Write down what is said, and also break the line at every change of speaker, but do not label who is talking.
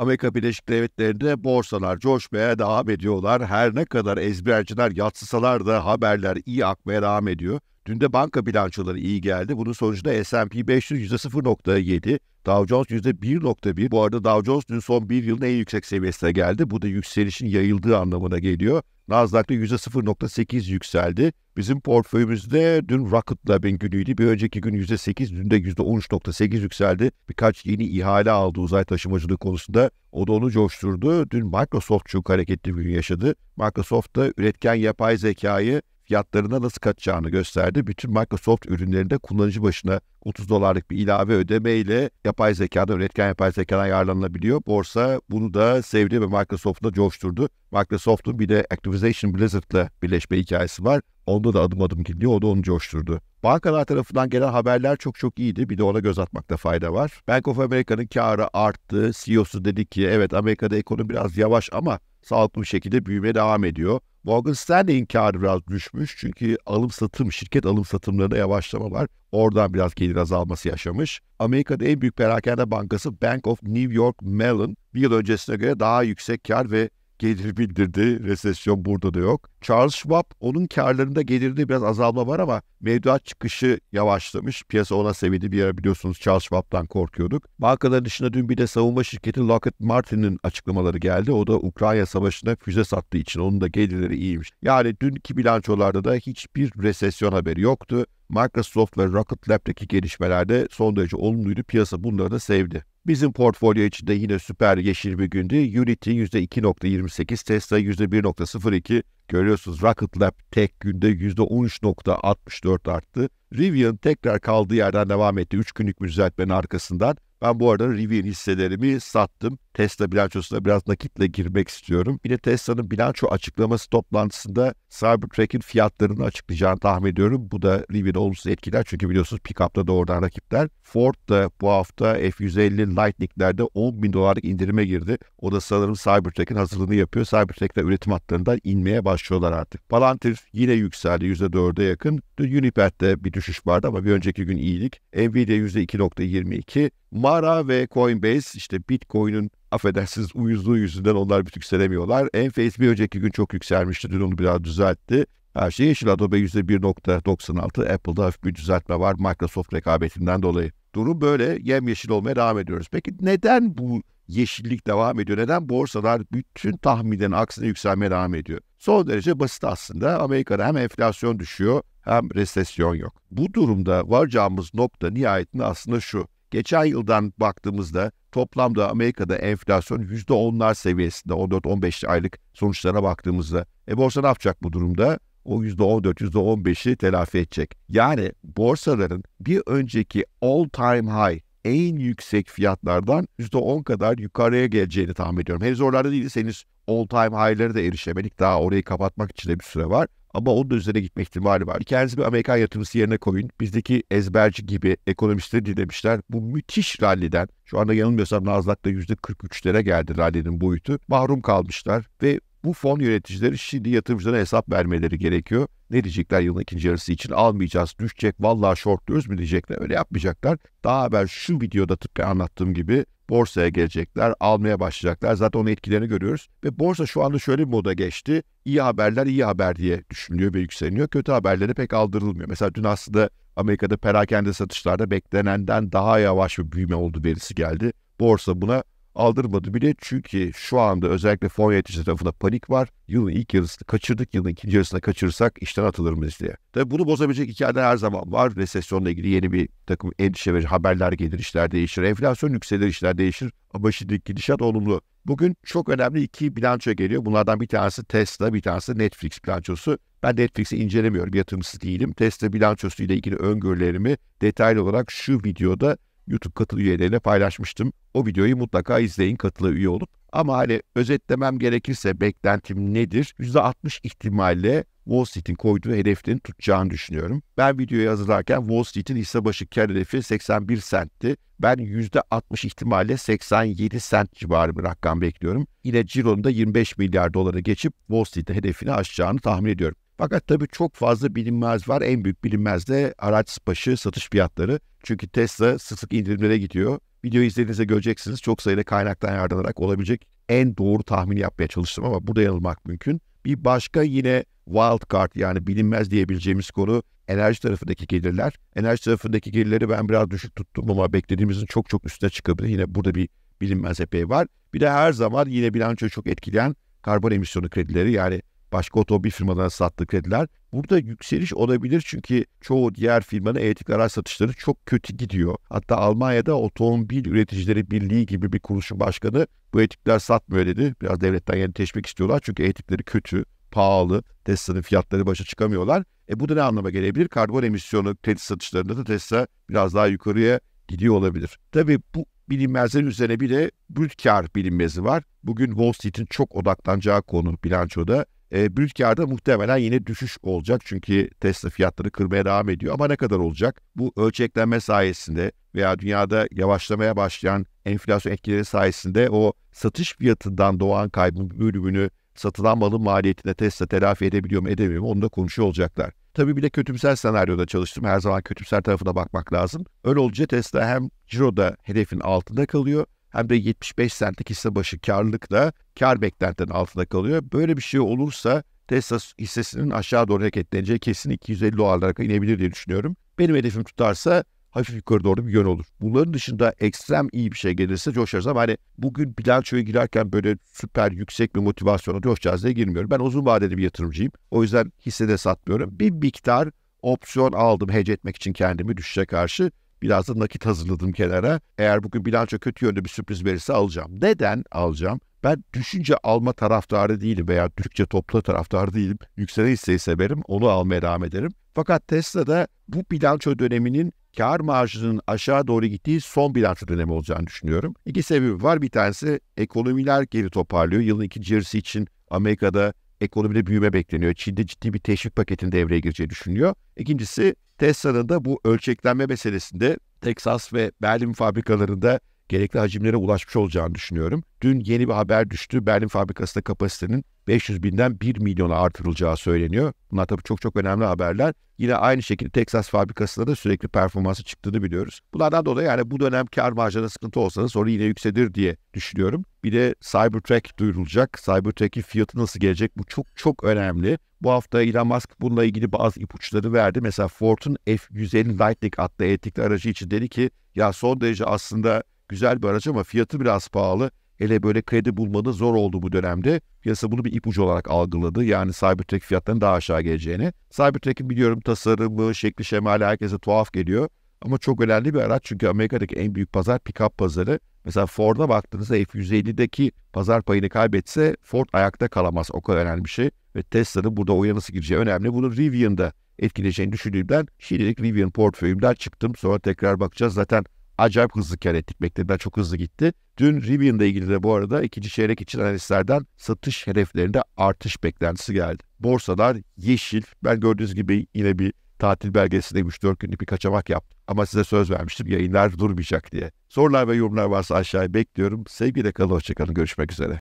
Amerika Birleşik Devletleri'nde borsalar coşmaya devam ediyorlar. Her ne kadar ezberciler yatsısalar da haberler iyi akmaya devam ediyor. Dün de banka bilançoları iyi geldi. Bunun sonucunda S&P 500 %0.7, Dow Jones %1.1. Bu arada Dow Jones dün son bir yılın en yüksek seviyesine geldi. Bu da yükselişin yayıldığı anlamına geliyor. Nasdaq'ta %0.8 yükseldi. Bizim portföyümüzde dün Rocket ben günüydü. Bir önceki gün %8, dün de %13.8 yükseldi. Birkaç yeni ihale aldı uzay taşımacılığı konusunda. O da onu coşturdu. Dün Microsoft çok hareketli bir gün yaşadı. Microsoft da üretken yapay zekayı fiyatlarına nasıl kaçacağını gösterdi. Bütün Microsoft ürünlerinde kullanıcı başına 30 dolarlık bir ilave ödeme ile yapay zekada üretken yapay zekadan yararlanılabiliyor. Borsa bunu da sevdi ve Microsoft'u coşturdu. Microsoft'un bir de Activization Blizzard'la birleşme hikayesi var. Onda da adım adım gidiyor. O da onu coşturdu. Bankalar tarafından gelen haberler çok çok iyiydi. Bir de ona göz atmakta fayda var. Bank of America'nın karı arttı. CEO'su dedi ki evet Amerika'da ekonomi biraz yavaş ama sağlıklı bir şekilde büyüme devam ediyor. Morgan Stanley'in kârı biraz düşmüş çünkü alım satım, şirket alım satımlarında yavaşlama var. Oradan biraz gelir azalması yaşamış. Amerika'da en büyük perakende bankası Bank of New York Mellon bir yıl öncesine göre daha yüksek kar ve gelir bildirdi. Resesyon burada da yok. Charles Schwab onun karlarında gelirde biraz azalma var ama mevduat çıkışı yavaşlamış. Piyasa ona sevindi. Bir ara biliyorsunuz Charles Schwab'dan korkuyorduk. Bankaların dışında dün bir de savunma şirketi Lockheed Martin'in açıklamaları geldi. O da Ukrayna Savaşı'na füze sattığı için onun da gelirleri iyiymiş. Yani dünkü bilançolarda da hiçbir resesyon haberi yoktu. Microsoft ve Rocket Lab'deki gelişmelerde son derece olumluydu. Piyasa bunları da sevdi. Bizim portfolyo içinde yine süper yeşil bir gündü. Unity %2.28, Tesla %1.02. Görüyorsunuz Rocket Lab tek günde %13.64 arttı. Rivian tekrar kaldığı yerden devam etti 3 günlük bir düzeltmenin arkasından. Ben bu arada Rivian hisselerimi sattım. Tesla bilançosuna biraz nakitle girmek istiyorum. Bir de Tesla'nın bilanço açıklaması toplantısında Cybertruck'in fiyatlarını açıklayacağını tahmin ediyorum. Bu da Rivian'ı olumsuz etkiler çünkü biliyorsunuz pick-up'ta da oradan rakipler. Ford da bu hafta F-150 Lightning'lerde 10 bin dolarlık indirime girdi. O da sanırım Cybertruck'in hazırlığını yapıyor. Cybertruck'ta üretim hatlarından inmeye başlıyorlar artık. Palantir yine yükseldi %4'e yakın. Dün Uniper'de bir düşüş vardı ama bir önceki gün iyilik. Nvidia %2.22. Mara ve Coinbase işte Bitcoin'in affedersiniz uyuzluğu yüzünden onlar bir yükselemiyorlar. Enfes bir önceki gün çok yükselmişti. Dün onu biraz düzeltti. Her şey yeşil. Adobe %1.96. Apple'da hafif bir düzeltme var. Microsoft rekabetinden dolayı. Durum böyle yem yeşil olmaya devam ediyoruz. Peki neden bu yeşillik devam ediyor? Neden borsalar bütün tahminen aksine yükselmeye devam ediyor? Son derece basit aslında. Amerika'da hem enflasyon düşüyor hem resesyon yok. Bu durumda varacağımız nokta nihayetinde aslında şu. Geçen yıldan baktığımızda toplamda Amerika'da enflasyon %10'lar seviyesinde 14-15 aylık sonuçlara baktığımızda e borsa ne yapacak bu durumda? O %14, %15'i telafi edecek. Yani borsaların bir önceki all time high en yüksek fiyatlardan %10 kadar yukarıya geleceğini tahmin ediyorum. Henüz oralarda değiliz. all time high'ları da erişemedik. Daha orayı kapatmak için de bir süre var. Ama onun da üzerine gitme ihtimali var. Kendinizi bir Amerikan yatırımcısı yerine koyun. Bizdeki ezberci gibi ekonomistleri dinlemişler. Bu müthiş ralliden, şu anda yanılmıyorsam Nasdaq'ta %43'lere geldi rallinin boyutu. Mahrum kalmışlar ve bu fon yöneticileri şimdi yatırımcılara hesap vermeleri gerekiyor. Ne diyecekler yılın ikinci yarısı için almayacağız, düşecek, vallahi shortluyoruz mu diyecekler. Öyle yapmayacaklar. Daha haber şu videoda tıpkı anlattığım gibi borsaya gelecekler, almaya başlayacaklar. Zaten onun etkilerini görüyoruz. Ve borsa şu anda şöyle bir moda geçti. iyi haberler iyi haber diye düşünülüyor ve yükseliyor. Kötü haberleri pek aldırılmıyor. Mesela dün aslında Amerika'da perakende satışlarda beklenenden daha yavaş bir büyüme oldu verisi geldi. Borsa buna aldırmadı bile. Çünkü şu anda özellikle fon yöneticisi tarafında panik var. Yılın ilk yarısını kaçırdık, yılın ikinci yarısını kaçırırsak işten atılır mıyız diye. Tabi bunu bozabilecek hikayeler her zaman var. Resesyonla ilgili yeni bir takım endişe verici haberler gelir, işler değişir. Enflasyon yükselir, işler değişir. Ama şimdi gidişat olumlu. Bugün çok önemli iki bilanço geliyor. Bunlardan bir tanesi Tesla, bir tanesi Netflix bilançosu. Ben Netflix'i incelemiyorum, yatırımcısı değilim. Tesla bilançosu ile ilgili öngörülerimi detaylı olarak şu videoda YouTube katıl üyeleriyle paylaşmıştım. O videoyu mutlaka izleyin katılı üye olup. Ama hani özetlemem gerekirse beklentim nedir? %60 ihtimalle Wall Street'in koyduğu hedeflerin tutacağını düşünüyorum. Ben videoyu hazırlarken Wall Street'in hisse başı kar hedefi 81 sentti. Ben %60 ihtimalle 87 sent civarı bir rakam bekliyorum. Yine Ciro'nun da 25 milyar dolara geçip Wall Street'in hedefini aşacağını tahmin ediyorum. Fakat tabii çok fazla bilinmez var. En büyük bilinmez de araç başı satış fiyatları. Çünkü Tesla sık sık indirimlere gidiyor. Videoyu izlediğinizde göreceksiniz. Çok sayıda kaynaktan yararlanarak olabilecek en doğru tahmini yapmaya çalıştım ama burada yanılmak mümkün. Bir başka yine wild card yani bilinmez diyebileceğimiz konu enerji tarafındaki gelirler. Enerji tarafındaki gelirleri ben biraz düşük tuttum ama beklediğimizin çok çok üstüne çıkabilir. Yine burada bir bilinmez epey var. Bir de her zaman yine bilançoyu çok etkileyen karbon emisyonu kredileri yani başka otomobil firmalarına sattık dediler. Burada yükseliş olabilir çünkü çoğu diğer firmanın elektrik araç satışları çok kötü gidiyor. Hatta Almanya'da Otomobil Üreticileri Birliği gibi bir kuruluşun başkanı bu elektrikler satmıyor dedi. Biraz devletten yeni teşvik istiyorlar çünkü elektrikleri kötü, pahalı, Tesla'nın fiyatları başa çıkamıyorlar. E bu da ne anlama gelebilir? Karbon emisyonu kredi satışlarında da Tesla biraz daha yukarıya gidiyor olabilir. Tabii bu bilinmezlerin üzerine bir de brüt kar bilinmezi var. Bugün Wall Street'in çok odaklanacağı konu bilançoda. E, brüt karda muhtemelen yine düşüş olacak çünkü Tesla fiyatları kırmaya devam ediyor. Ama ne kadar olacak? Bu ölçeklenme sayesinde veya dünyada yavaşlamaya başlayan enflasyon etkileri sayesinde o satış fiyatından doğan kaybın bir bölümünü satılan malın maliyetine Tesla telafi edebiliyor mu edemiyor mu onu da konuşuyor olacaklar. Tabii bir de kötümser senaryoda çalıştım. Her zaman kötümser tarafına bakmak lazım. Öyle olunca Tesla hem ciroda hedefin altında kalıyor hem de 75 centlik hisse başı karlılıkla kar beklentinin altında kalıyor. Böyle bir şey olursa Tesla hissesinin aşağı doğru hareketleneceği kesin 250 dolarlara inebilir diye düşünüyorum. Benim hedefim tutarsa hafif yukarı doğru bir yön olur. Bunların dışında ekstrem iyi bir şey gelirse coşarız ama hani bugün bilançoya girerken böyle süper yüksek bir motivasyona coşacağız diye girmiyorum. Ben uzun vadeli bir yatırımcıyım. O yüzden hisse de satmıyorum. Bir miktar opsiyon aldım hece etmek için kendimi düşüşe karşı. Biraz da nakit hazırladım kenara. Eğer bugün bilanço kötü yönde bir sürpriz verirse alacağım. Neden alacağım? Ben düşünce alma taraftarı değilim veya Türkçe topla taraftarı değilim. Yükselen hisseyi severim, onu almaya devam ederim. Fakat Tesla'da bu bilanço döneminin kar marjının aşağı doğru gittiği son bilanço dönemi olacağını düşünüyorum. İki sebebi var. Bir tanesi ekonomiler geri toparlıyor. Yılın ikinci yarısı için Amerika'da ekonomide büyüme bekleniyor. Çin'de ciddi bir teşvik paketinin devreye gireceği düşünülüyor. İkincisi Tesla'nın da bu ölçeklenme meselesinde Texas ve Berlin fabrikalarında gerekli hacimlere ulaşmış olacağını düşünüyorum. Dün yeni bir haber düştü. Berlin fabrikasında kapasitenin 500 binden 1 milyona artırılacağı söyleniyor. Bunlar tabii çok çok önemli haberler. Yine aynı şekilde Texas fabrikasında da sürekli performansı çıktığını biliyoruz. Bunlardan dolayı yani bu dönem kar marjına sıkıntı olsanız sonra yine yükselir diye düşünüyorum. Bir de Cybertruck duyurulacak. Cybertruck'in fiyatı nasıl gelecek? Bu çok çok önemli. Bu hafta Elon Musk bununla ilgili bazı ipuçları verdi. Mesela Ford'un F-150 Lightning adlı elektrikli aracı için dedi ki ya son derece aslında güzel bir araç ama fiyatı biraz pahalı. Hele böyle kredi bulmanı zor oldu bu dönemde. Piyasa bunu bir ipucu olarak algıladı. Yani Cybertruck fiyatlarının daha aşağı geleceğini. Cybertruck'in biliyorum tasarımı, şekli, şemali herkese tuhaf geliyor. Ama çok önemli bir araç çünkü Amerika'daki en büyük pazar pick-up pazarı. Mesela Ford'a baktığınızda F-150'deki pazar payını kaybetse Ford ayakta kalamaz. O kadar önemli bir şey. Ve Tesla'nın burada oya nasıl gireceği önemli. Bunu Rivian'da etkileyeceğini düşündüğümden şimdilik Rivian portföyümden çıktım. Sonra tekrar bakacağız. Zaten acayip hızlı kar ettik. Beklediğimden çok hızlı gitti. Dün Rivian'da ilgili de bu arada ikinci çeyrek için analistlerden satış hedeflerinde artış beklentisi geldi. Borsalar yeşil. Ben gördüğünüz gibi yine bir tatil belgesinde 3-4 günlük bir kaçamak yaptım. Ama size söz vermiştim yayınlar durmayacak diye. Sorular ve yorumlar varsa aşağıya bekliyorum. Sevgiyle kalın, hoşçakalın. Görüşmek üzere.